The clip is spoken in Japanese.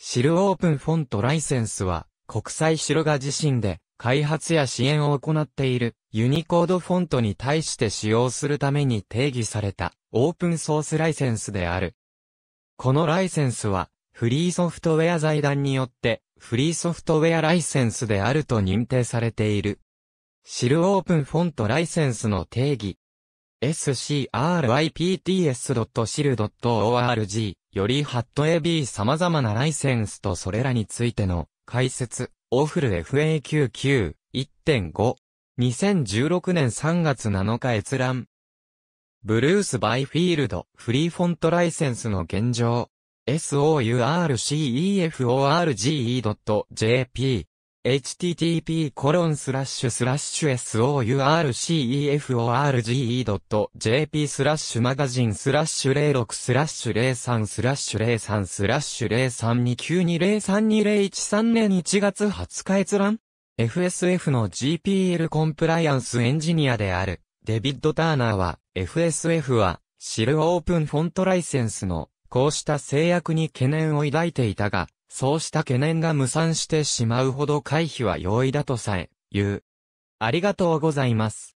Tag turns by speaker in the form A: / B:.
A: シルオープンフォントライセンスは、国際シが自身で開発や支援を行っているユニコードフォントに対して使用するために定義されたオープンソースライセンスである。このライセンスはフリーソフトウェア財団によってフリーソフトウェアライセンスであると認定されている。シルオープンフォントライセンスの定義 scripts.shil.org より HATAB 様々なライセンスとそれらについての解説、オフル FAQQ 1.5 2016年3月7日閲覧。ブルース・バイフィールド、フリーフォントライセンスの現状。sourceforge.jp http://sourceforge.jp スラッシュマガジンスラッシュ06スラッシュ03スラッシュ03スラッシュ0329203201 3年1月20日閲覧 FSF の GPL コンプライアンスエンジニアであるデビッド・ターナーは FSF はシルオープンフォントライセンスのこうした制約に懸念を抱いていたがそうした懸念が無産してしまうほど回避は容易だとさえ、言う。ありがとうございます。